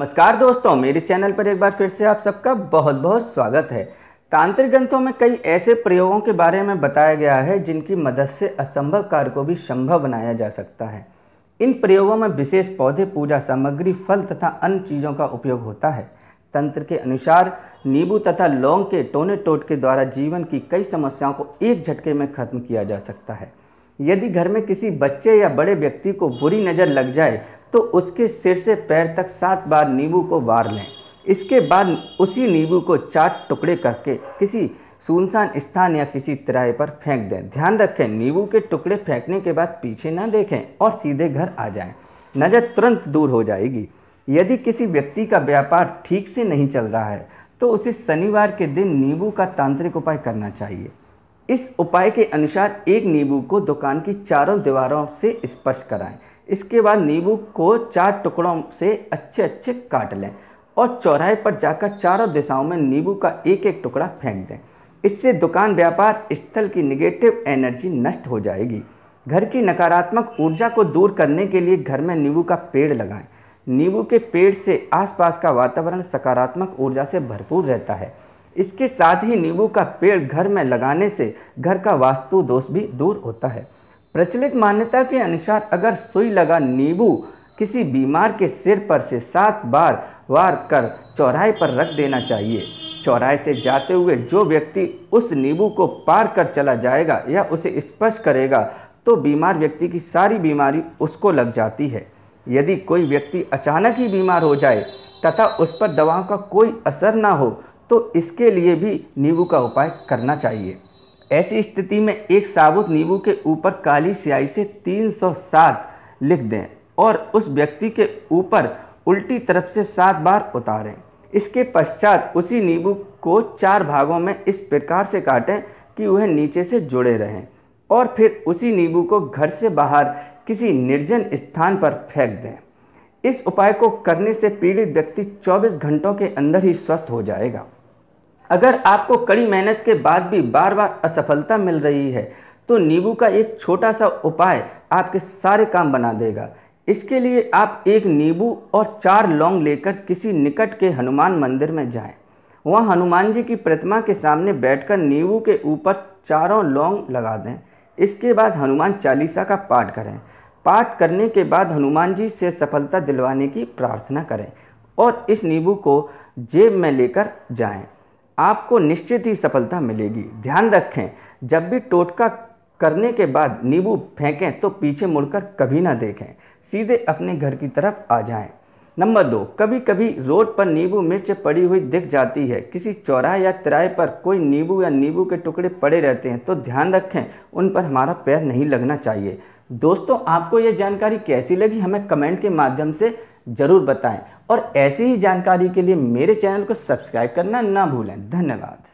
नमस्कार दोस्तों मेरे चैनल पर एक बार फिर से आप सबका बहुत बहुत स्वागत है तांत्रिक ग्रंथों में कई ऐसे प्रयोगों के बारे में बताया गया है जिनकी मदद से असंभव कार्य को भी संभव बनाया जा सकता है इन प्रयोगों में विशेष पौधे पूजा सामग्री फल तथा अन्य चीज़ों का उपयोग होता है तंत्र के अनुसार नींबू तथा लौंग के टोने टोट के द्वारा जीवन की कई समस्याओं को एक झटके में खत्म किया जा सकता है यदि घर में किसी बच्चे या बड़े व्यक्ति को बुरी नज़र लग जाए तो उसके सिर से पैर तक सात बार नींबू को बार लें इसके बाद उसी नींबू को चार टुकड़े करके किसी सुनसान स्थान या किसी तिराहे पर फेंक दें ध्यान रखें नींबू के टुकड़े फेंकने के बाद पीछे ना देखें और सीधे घर आ जाएं। नज़र तुरंत दूर हो जाएगी यदि किसी व्यक्ति का व्यापार ठीक से नहीं चल रहा है तो उसे शनिवार के दिन नींबू का तांत्रिक उपाय करना चाहिए इस उपाय के अनुसार एक नींबू को दुकान की चारों दीवारों से स्पर्श कराएं इसके बाद नींबू को चार टुकड़ों से अच्छे अच्छे काट लें और चौराहे पर जाकर चारों दिशाओं में नींबू का एक एक टुकड़ा फेंक दें इससे दुकान व्यापार स्थल की निगेटिव एनर्जी नष्ट हो जाएगी घर की नकारात्मक ऊर्जा को दूर करने के लिए घर में नींबू का पेड़ लगाएं नींबू के पेड़ से आसपास का वातावरण सकारात्मक ऊर्जा से भरपूर रहता है इसके साथ ही नींबू का पेड़ घर में लगाने से घर का वास्तु दोष भी दूर होता है प्रचलित मान्यता के अनुसार अगर सुई लगा नींबू किसी बीमार के सिर पर से सात बार वार कर चौराहे पर रख देना चाहिए चौराहे से जाते हुए जो व्यक्ति उस नींबू को पार कर चला जाएगा या उसे स्पर्श करेगा तो बीमार व्यक्ति की सारी बीमारी उसको लग जाती है यदि कोई व्यक्ति अचानक ही बीमार हो जाए तथा उस पर दवाओं का कोई असर ना हो तो इसके लिए भी नींबू का उपाय करना चाहिए ऐसी स्थिति में एक साबुत नींबू के ऊपर काली स्याही से 307 लिख दें और उस व्यक्ति के ऊपर उल्टी तरफ से सात बार उतारें इसके पश्चात उसी नींबू को चार भागों में इस प्रकार से काटें कि वह नीचे से जुड़े रहें और फिर उसी नींबू को घर से बाहर किसी निर्जन स्थान पर फेंक दें इस उपाय को करने से पीड़ित व्यक्ति 24 घंटों के अंदर ही स्वस्थ हो जाएगा अगर आपको कड़ी मेहनत के बाद भी बार बार असफलता मिल रही है तो नींबू का एक छोटा सा उपाय आपके सारे काम बना देगा इसके लिए आप एक नींबू और चार लौंग लेकर किसी निकट के हनुमान मंदिर में जाएं। वहाँ हनुमान जी की प्रतिमा के सामने बैठकर नींबू के ऊपर चारों लौंग लगा दें इसके बाद हनुमान चालीसा का पाठ करें पाठ करने के बाद हनुमान जी से सफलता दिलवाने की प्रार्थना करें और इस नींबू को जेब में लेकर जाएं। आपको निश्चित ही सफलता मिलेगी ध्यान रखें जब भी टोटका करने के बाद नींबू फेंकें तो पीछे मुड़कर कभी ना देखें सीधे अपने घर की तरफ आ जाएं। नंबर दो कभी कभी रोड पर नींबू मिर्च पड़ी हुई दिख जाती है किसी चौराहे या तिराए पर कोई नींबू या नींबू के टुकड़े पड़े रहते हैं तो ध्यान रखें उन पर हमारा पैर नहीं लगना चाहिए दोस्तों आपको ये जानकारी कैसी लगी हमें कमेंट के माध्यम से ज़रूर बताएं और ऐसी ही जानकारी के लिए मेरे चैनल को सब्सक्राइब करना ना भूलें धन्यवाद